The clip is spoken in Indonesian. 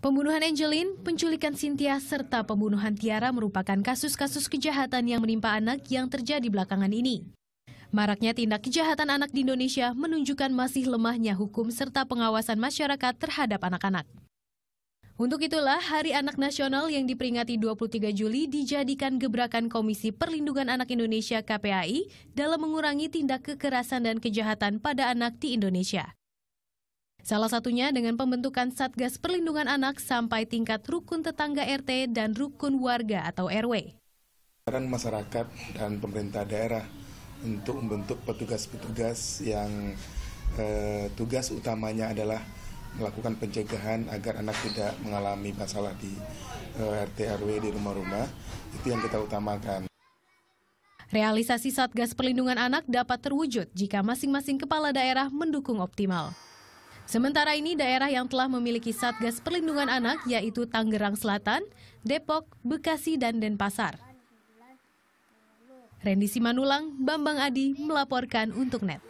Pembunuhan Angeline, penculikan Cynthia, serta pembunuhan Tiara merupakan kasus-kasus kejahatan yang menimpa anak yang terjadi belakangan ini. Maraknya tindak kejahatan anak di Indonesia menunjukkan masih lemahnya hukum serta pengawasan masyarakat terhadap anak-anak. Untuk itulah, Hari Anak Nasional yang diperingati 23 Juli dijadikan gebrakan Komisi Perlindungan Anak Indonesia KPAI dalam mengurangi tindak kekerasan dan kejahatan pada anak di Indonesia. Salah satunya dengan pembentukan Satgas Perlindungan Anak sampai tingkat rukun tetangga RT dan rukun warga atau RW. Saran masyarakat dan pemerintah daerah untuk membentuk petugas-petugas yang eh, tugas utamanya adalah melakukan pencegahan agar anak tidak mengalami masalah di eh, RT RW di rumah-rumah. Itu yang kita utamakan. Realisasi Satgas Perlindungan Anak dapat terwujud jika masing-masing kepala daerah mendukung optimal. Sementara ini daerah yang telah memiliki Satgas Perlindungan Anak yaitu Tangerang Selatan, Depok, Bekasi, dan Denpasar. Rendi Simanulang, Bambang Adi melaporkan untuk NET.